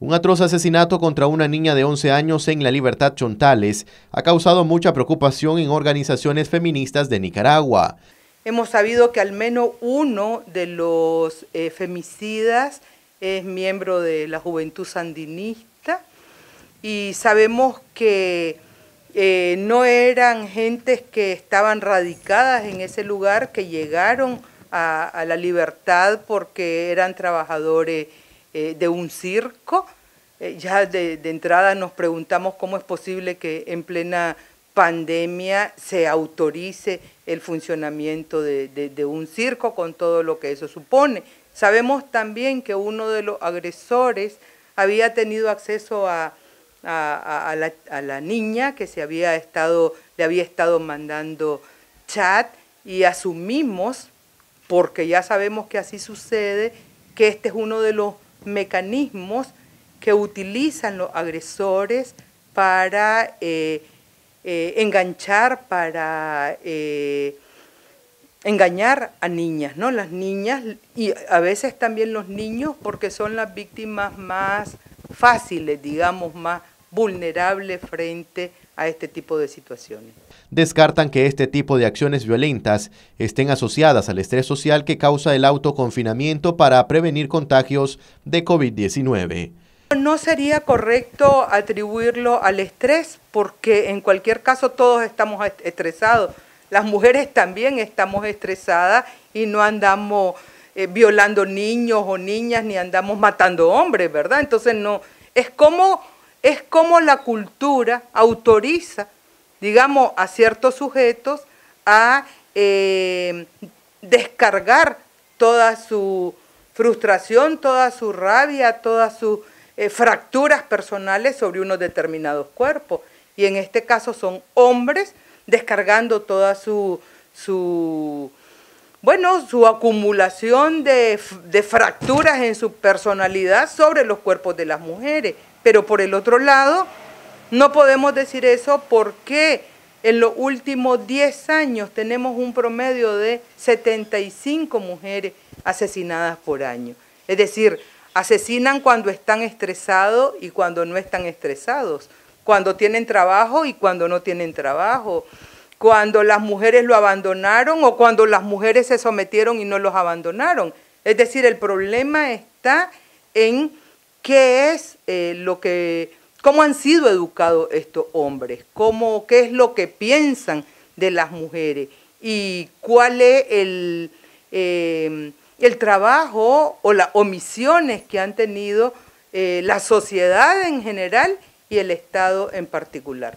Un atroz asesinato contra una niña de 11 años en la Libertad Chontales ha causado mucha preocupación en organizaciones feministas de Nicaragua. Hemos sabido que al menos uno de los eh, femicidas es miembro de la juventud sandinista y sabemos que eh, no eran gentes que estaban radicadas en ese lugar, que llegaron a, a la libertad porque eran trabajadores eh, de un circo. Eh, ya de, entrada nos preguntamos cómo es posible que en plena pandemia se autorice el funcionamiento de, un circo con todo lo que eso supone. Sabemos también que uno de los agresores había tenido acceso a, la, a, la, niña que se había estado, le había estado mandando chat y asumimos, porque ya sabemos que así sucede, que este es uno de los mecanismos que utilizan los agresores para eh, eh, enganchar, para eh, engañar a niñas, ¿no? Las niñas y a veces también los niños porque son las víctimas más fáciles, digamos, más vulnerables frente a a este tipo de situaciones. Descartan que este tipo de acciones violentas estén asociadas al estrés social que causa el autoconfinamiento para prevenir contagios de COVID-19. No sería correcto atribuirlo al estrés porque en cualquier caso todos estamos estresados. Las mujeres también estamos estresadas y no andamos eh, violando niños o niñas ni andamos matando hombres, ¿verdad? Entonces no, es como es como la cultura autoriza, digamos, a ciertos sujetos a eh, descargar toda su frustración, toda su rabia, todas sus eh, fracturas personales sobre unos determinados cuerpos. Y en este caso son hombres descargando toda su, su su acumulación de, de fracturas en su personalidad sobre los cuerpos de las mujeres. Pero por el otro lado, no podemos decir eso porque en los últimos 10 años tenemos un promedio de 75 mujeres asesinadas por año. Es decir, asesinan cuando están estresados y cuando no están estresados, cuando tienen trabajo y cuando no tienen trabajo cuando las mujeres lo abandonaron o cuando las mujeres se sometieron y no los abandonaron. Es decir, el problema está en qué es eh, lo que, cómo han sido educados estos hombres, qué es lo que piensan de las mujeres y cuál es el, eh, trabajo o las omisiones que han tenido eh, la sociedad en general y el Estado en particular.